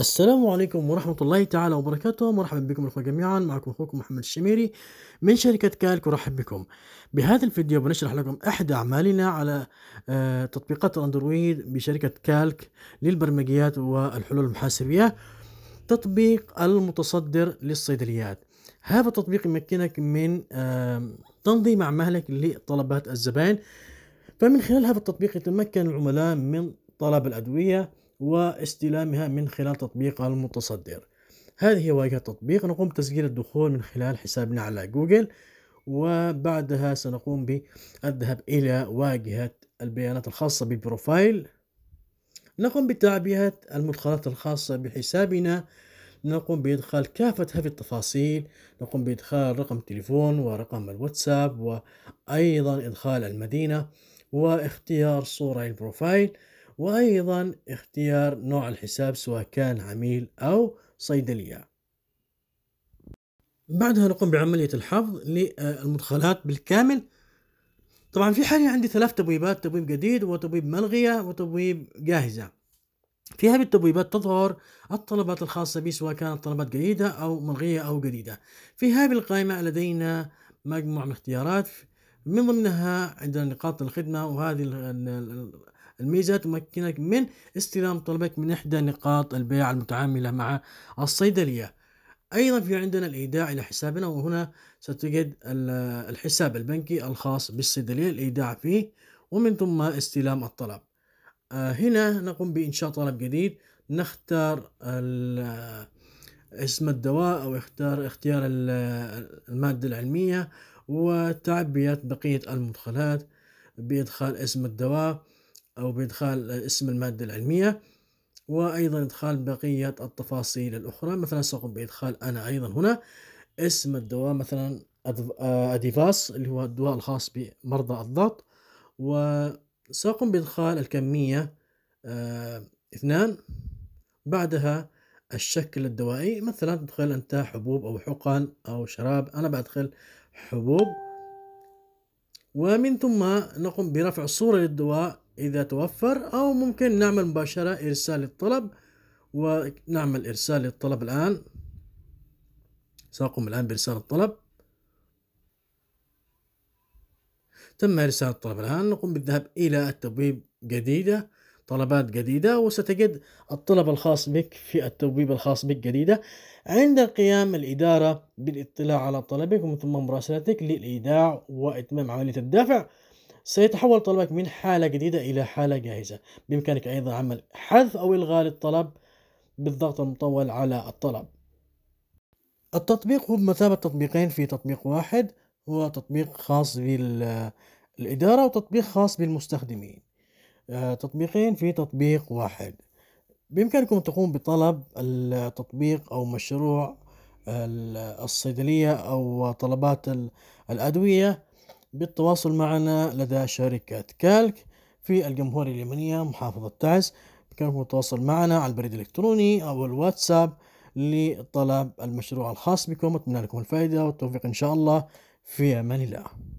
السلام عليكم ورحمة الله تعالى وبركاته مرحبا بكم الأخوة جميعا معكم أخوكم محمد الشميري من شركة كالك ورحب بكم بهذا الفيديو بنشرح لكم إحدى أعمالنا على آه، تطبيقات الأندرويد بشركة كالك للبرمجيات والحلول المحاسبية تطبيق المتصدر للصيدليات هذا التطبيق يمكنك من تنظيم أعمالك لطلبات الزبائن فمن خلال هذا التطبيق يتمكن العملاء من طلب الأدوية واستلامها من خلال تطبيق المتصدر هذه واجهة التطبيق نقوم بتسجيل الدخول من خلال حسابنا على جوجل وبعدها سنقوم بالذهاب إلى واجهة البيانات الخاصة بالبروفايل نقوم بتعبئة المدخلات الخاصة بحسابنا نقوم بإدخال كافة هذه التفاصيل نقوم بإدخال رقم التليفون ورقم الواتساب وأيضا إدخال المدينة واختيار صورة البروفايل وأيضا اختيار نوع الحساب سواء كان عميل أو صيدلية بعدها نقوم بعملية الحفظ للمدخلات بالكامل طبعا في حالي عندي ثلاث تبويبات تبويب جديد وتبويب ملغية وتبويب جاهزة في هذه التبويبات تظهر الطلبات الخاصة بي سواء كانت طلبات جديدة أو ملغية أو جديدة في هذه القائمة لدينا مجموعة من اختيارات من ضمنها عندنا نقاط الخدمة وهذه الميزة تمكنك من استلام طلبك من إحدى نقاط البيع المتعاملة مع الصيدلية أيضا في عندنا الإيداع إلى حسابنا وهنا ستجد الحساب البنكي الخاص بالصيدلية الإيداع فيه ومن ثم استلام الطلب آه، هنا نقوم بإنشاء طلب جديد نختار اسم الدواء أو اختار اختيار المادة العلمية وتعبئة بقية المدخلات بإدخال اسم الدواء أو بإدخال اسم المادة العلمية وأيضا إدخال بقية التفاصيل الأخرى مثلا سأقوم بإدخال أنا أيضا هنا اسم الدواء مثلا أديفاس اللي هو الدواء الخاص بمرضى الضغط وسأقوم بإدخال الكمية آه، اثنان بعدها الشكل الدوائي مثلا تدخل أنت حبوب أو حقن أو شراب أنا بدخل حبوب ومن ثم نقوم برفع صورة للدواء إذا توفر أو ممكن نعمل مباشرة إرسال الطلب ونعمل إرسال الطلب الآن سأقوم الآن بإرسال الطلب تم إرسال الطلب الآن نقوم بالذهاب إلى التبويب جديدة طلبات جديدة وستجد الطلب الخاص بك في التبويب الخاص بك جديدة عند قيام الإدارة بالاطلاع على طلبك ومن ثم مراسلتك للإيداع وإتمام عملية الدفع سيتحول طلبك من حالة جديدة إلى حالة جاهزة بإمكانك أيضا عمل حذف أو إلغاء للطلب بالضغط المطول على الطلب التطبيق هو بمثابة تطبيقين في تطبيق واحد هو تطبيق خاص بالإدارة وتطبيق خاص بالمستخدمين آه، تطبيقين في تطبيق واحد بإمكانكم تقوم بطلب التطبيق أو مشروع الصيدلية أو طلبات الأدوية بالتواصل معنا لدى شركة كالك في الجمهورية اليمنية محافظة تعز بإمكانكم التواصل معنا على البريد الإلكتروني أو الواتساب لطلب المشروع الخاص بكم أتمنى لكم الفائدة والتوفيق إن شاء الله في أمان الله